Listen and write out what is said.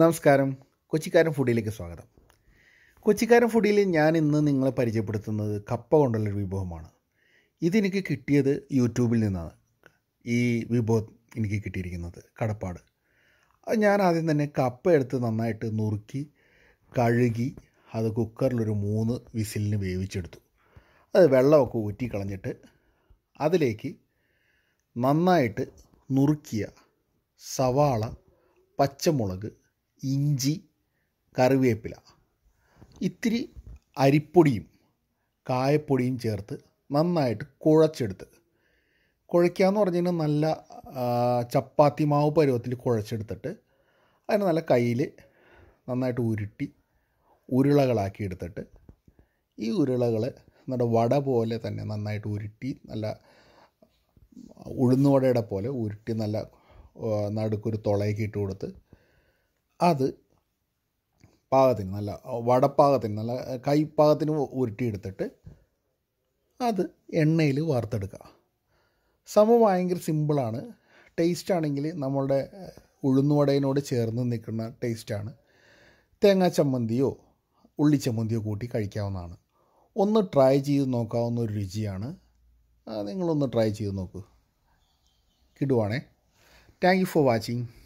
നമസ്കാരം കൊച്ചിക്കാരൻ ഫുഡിലേക്ക് സ്വാഗതം കൊച്ചിക്കാരൻ ഫുഡിയിൽ ഞാൻ ഇന്ന് നിങ്ങളെ പരിചയപ്പെടുത്തുന്നത് കപ്പ കൊണ്ടുള്ളൊരു വിഭവമാണ് ഇതെനിക്ക് കിട്ടിയത് യൂട്യൂബിൽ നിന്നാണ് ഈ വിഭവം എനിക്ക് കിട്ടിയിരിക്കുന്നത് കടപ്പാട് ഞാൻ ആദ്യം തന്നെ കപ്പ എടുത്ത് നന്നായിട്ട് നുറുക്കി കഴുകി അത് കുക്കറിലൊരു മൂന്ന് വിസിലിന് വേവിച്ചെടുത്തു അത് വെള്ളമൊക്കെ ഊറ്റി കളഞ്ഞിട്ട് അതിലേക്ക് നന്നായിട്ട് നുറുക്കിയ സവാള പച്ചമുളക് ഇഞ്ചി കറിവേപ്പില ഇത്തിരി അരിപ്പൊടിയും കായപ്പൊടിയും ചേർത്ത് നന്നായിട്ട് കുഴച്ചെടുത്ത് കുഴയ്ക്കുക എന്ന് പറഞ്ഞു കഴിഞ്ഞാൽ നല്ല ചപ്പാത്തി മാവ് പരുവത്തിൽ കുഴച്ചെടുത്തിട്ട് അതിനെ നല്ല കയ്യിൽ നന്നായിട്ട് ഉരുട്ടി ഉരുളകളാക്കി എടുത്തിട്ട് ഈ ഉരുളകൾ നമ്മുടെ വട പോലെ തന്നെ നന്നായിട്ട് ഉരുട്ടി നല്ല ഉഴുന്നുവടയുടെ പോലെ ഉരുട്ടി നല്ല നടുക്കൊരു തുളയൊക്കെ ഇട്ട് കൊടുത്ത് അത് പാകത്തിന് നല്ല വടപ്പാകത്തിന് നല്ല കൈപ്പാകത്തിന് ഉരുട്ടിയെടുത്തിട്ട് അത് എണ്ണയിൽ വറുത്തെടുക്കുക സംഭവം ഭയങ്കര സിമ്പിളാണ് ടേസ്റ്റ് ആണെങ്കിൽ നമ്മളുടെ ഉഴുന്നുവടയിനോട് ചേർന്ന് നിൽക്കുന്ന ടേസ്റ്റാണ് തേങ്ങാ ചമ്മന്തിയോ ഉള്ളി ചമ്മന്തിയോ കൂട്ടി കഴിക്കാവുന്നതാണ് ഒന്ന് ട്രൈ ചെയ്ത് നോക്കാവുന്ന ഒരു രുചിയാണ് നിങ്ങളൊന്ന് ട്രൈ ചെയ്ത് നോക്കൂ കിടുവാണേ താങ്ക് യു ഫോർ വാച്ചിങ്